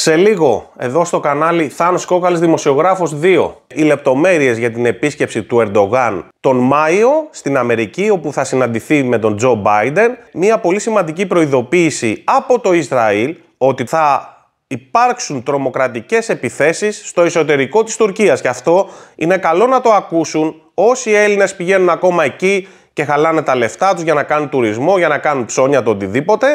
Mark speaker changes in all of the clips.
Speaker 1: Σε λίγο, εδώ στο κανάλι Θάνος Κόκαλης Δημοσιογράφος 2. Οι λεπτομέρειες για την επίσκεψη του Ερντογάν τον Μάιο στην Αμερική, όπου θα συναντηθεί με τον Τζο Μπάιντεν. Μία πολύ σημαντική προειδοποίηση από το Ισραήλ ότι θα υπάρξουν τρομοκρατικές επιθέσεις στο εσωτερικό της Τουρκίας. Και αυτό είναι καλό να το ακούσουν όσοι Έλληνες πηγαίνουν ακόμα εκεί και χαλάνε τα λεφτά τους για να κάνουν τουρισμό, για να κάνουν ψώνια, το οτιδήποτε.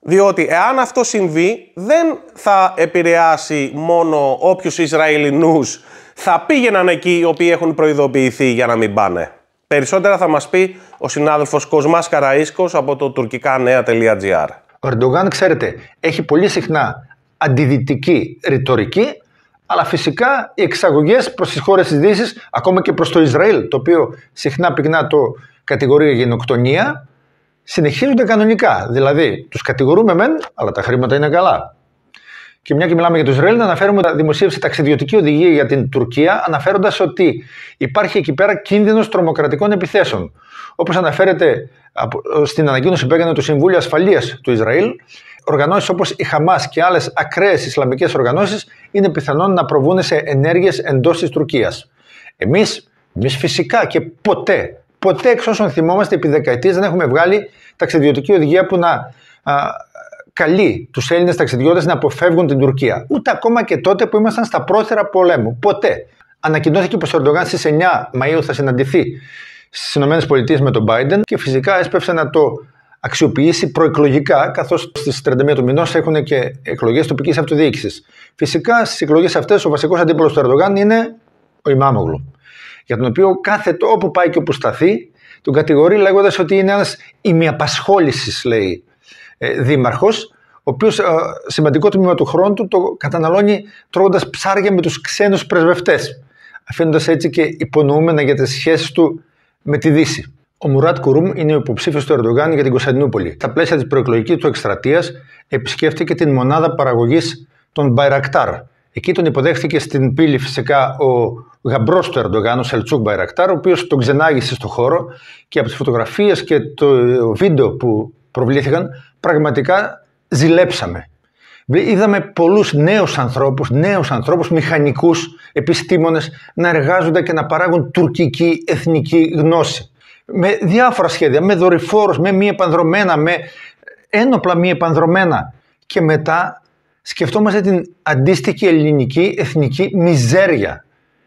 Speaker 1: Διότι εάν αυτό συμβεί, δεν θα επηρεάσει μόνο όποιους Ισραηλινούς θα πήγαιναν εκεί οι οποίοι έχουν προειδοποιηθεί για να μην πάνε. Περισσότερα θα μας πει ο συνάδελφος Κοσμάς Καραΐσκος
Speaker 2: από το τουρκικανέα.gr. Ο Ερντογάν, ξέρετε, έχει πολύ συχνά αντιδυτική ρητορική, αλλά φυσικά οι εξαγωγές προς τις χώρες της Δύσης, ακόμα και προς το Ισραήλ, το οποίο συχνά πυκνά το κατηγορεί γενοκτονία, συνεχίζονται κανονικά. Δηλαδή, τους κατηγορούμε μεν, αλλά τα χρήματα είναι καλά. Και μια και μιλάμε για το Ισραήλ, να αναφέρουμε ότι δημοσίευσε ταξιδιωτική οδηγία για την Τουρκία, αναφέροντας ότι υπάρχει εκεί πέρα κίνδυνος τρομοκρατικών επιθέσεων. Όπως αναφέρεται στην ανακοίνωση που έκανε το Συμβούλιο Ασφαλείας του Ισραήλ, οργανώσεις όπως η Χαμάς και άλλες ακραίες Ισλαμικές οργανώσεις είναι πιθανόν να προβούν σε ενέργειες εντός της Τουρκίας. Εμείς, εμείς φυσικά και ποτέ ποτέ εξ όσων θυμόμαστε επί δεκαετίες δεν έχουμε βγάλει ταξιδιωτική οδηγία που να α, καλεί τους Έλληνες ταξιδιώτες να αποφεύγουν την Τουρκία. Ούτε ακόμα και τότε που ήμασταν στα πρόθερα πολέμου. Ποτέ. Ανακοινώθηκε πως ο Ερντογάν στις 9 Μαΐου θα συναντηθεί στις ΗΠΑ με τον Biden και φυσικά έσπευσε να το αξιοποιήσει προεκλογικά, καθώς στις 31 του μηνός έχουν και εκλογές τοπικής αυτοδιοίκησης. Φυσικά στις εκλογές αυτές ο βασικός αντίπαλος του Ερντογάν είναι ο Ιμάμογλου, για τον οποίο κάθε όπου πάει και όπου σταθεί, τον κατηγορεί λέγοντας ότι είναι ένας ημιαπασχόλησης, λέει, ε, δήμαρχος, ο οποίος ε, σημαντικό τμήμα του χρόνου του το καταναλώνει τρώγοντας ψάρια με τους ξένους πρεσβευτές, αφήνοντας έτσι και υπονοούμενα για τις σχέσεις του με τη Δύση. Ο Μουράτ Κουρούμ είναι ο υποψήφιος του Ερντογάν για την Κωνσταντινούπολη. Τα πλαίσια της προεκλογικής του εκστρατείας, επισκέφτηκε την μονάδα παραγωγής των Μπαϊρακτάρ, Εκεί τον υποδέχθηκε στην πύλη φυσικά ο γαμπρός του Ερντογάν, ο Σελτσούκ Μπαϊρακτάρ, ο οποίος τον ξενάγησε στο χώρο και από τις φωτογραφίες και το βίντεο που προβλήθηκαν, πραγματικά ζηλέψαμε. Είδαμε πολλούς νέους ανθρώπους, νέους ανθρώπους, μηχανικούς, επιστήμονες να εργάζονται και να παράγουν τουρκική εθνική γνώση. Με διάφορα σχέδια, με δορυφόρους, με μη επανδρομένα, με ένοπλα μη επανδρομένα. Και μετά σκεφτόμαστε την αντίστοιχη ελληνική εθνική μιζέρια.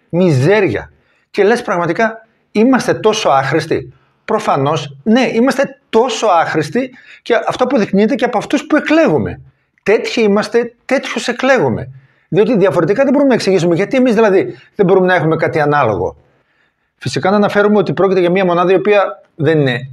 Speaker 2: Μιζέρια. Και λες πραγματικά είμαστε τόσο άχρηστοι. Προφανώς, ναι, είμαστε τόσο άχρηστοι και αυτό αποδεικνύεται και από αυτούς που εκλέγουμε. Τέτοιοι είμαστε, τέτοιους εκλέγουμε. Διότι διαφορετικά δεν μπορούμε να εξηγήσουμε γιατί εμείς δηλαδή δεν μπορούμε να έχουμε κάτι ανάλογο. Φυσικά να αναφέρουμε ότι πρόκειται για μια μονάδα η οποία δεν είναι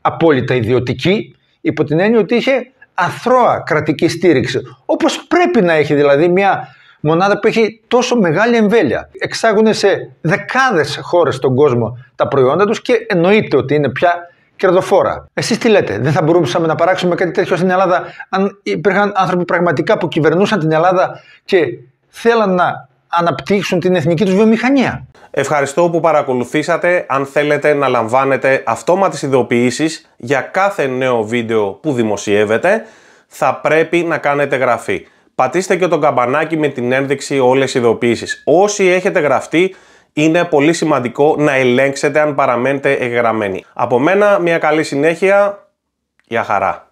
Speaker 2: απόλυτα ιδιωτική, υπό την έννοια ότι είχε αθρώα κρατική στήριξη. Όπως πρέπει να έχει δηλαδή μια μονάδα που έχει τόσο μεγάλη εμβέλεια. Εξάγουν σε δεκάδες χώρες στον κόσμο τα προϊόντα τους και εννοείται ότι είναι πια κερδοφόρα. εσείς τι λέτε, δεν θα μπορούσαμε να παράξουμε κάτι τέτοιο στην Ελλάδα αν υπήρχαν άνθρωποι πραγματικά που κυβερνούσαν την Ελλάδα και θέλαν να αναπτύξουν την εθνική τους βιομηχανία.
Speaker 1: Ευχαριστώ που παρακολουθήσατε. Αν θέλετε να λαμβάνετε αυτόματες ειδοποιήσεις για κάθε νέο βίντεο που δημοσιεύετε, θα πρέπει να κάνετε γραφή. Πατήστε και το καμπανάκι με την ένδειξη όλες οι ειδοποιήσεις. Όσοι έχετε γραφτεί, είναι πολύ σημαντικό να ελέγξετε αν παραμένετε εγγραμμένοι. Από μένα, μια καλή συνέχεια. Γεια χαρά.